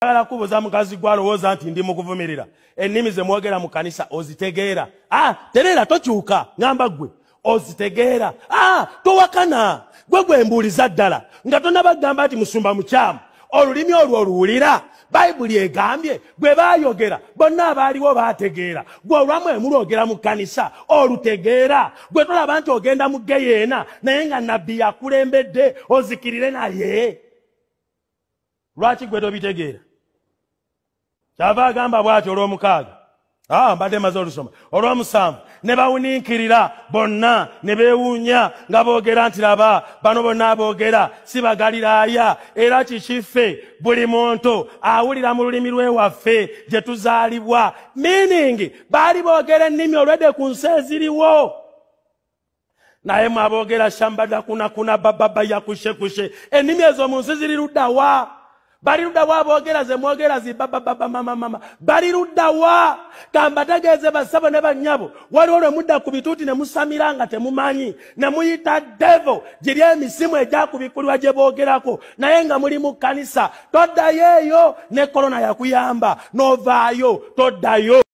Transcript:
Kala kubuza mkazi gwalo oza anti ndi mukuvumirira. Ennimi ze mwogera mu kanisa ozitegeera. Ah, terera tochuka ngamba gwe. Ozitegeera. Ah, towakana. Gwe gwe mbuliza ddala. Ngatona bagamba ati musumba mukyamu. Olulimi olwo oluwulira. Bayibuli egambye gwe bayogera bonna abaaliwo baategeera gwe olwamu emulwogera mu kanisa olutegeera gwe tolaba nti ogenda mu geyeena naye nga nabbi yakulembedde ozikirire naye lwaki gwe tobitegeera kyava agamba bw'ati olw'omukaaga aa ah, mbadde maze olusoma olw'omusanvu ne bawuninkirira bonna ne beewuunya nga boogera nti laba bano bonna aboogera si bagaliraaya era kikife buli muntu awulira mu lulimi lw'ewaffe gye tuzaalibwa miiningi baali boogera ennimi olwedde ku nsi eziriwo naye mwaboogera shambadakunakuna babbabayakushekushe ennimi ezo mu nsi ziri luddawa baliruda wa boogeraze mwogerazi bababa mama mama baliruda wa gamba tageze basaba ne banyabo waliwo lwe mudda ku bituuti ne musamiranga temumanyi ne muyita devo giri emisimu ejja ku bikulwa gye boogerako naye nga muli mu kkanisa toddayo eyo ne korona yakuyamba novaayo toddayo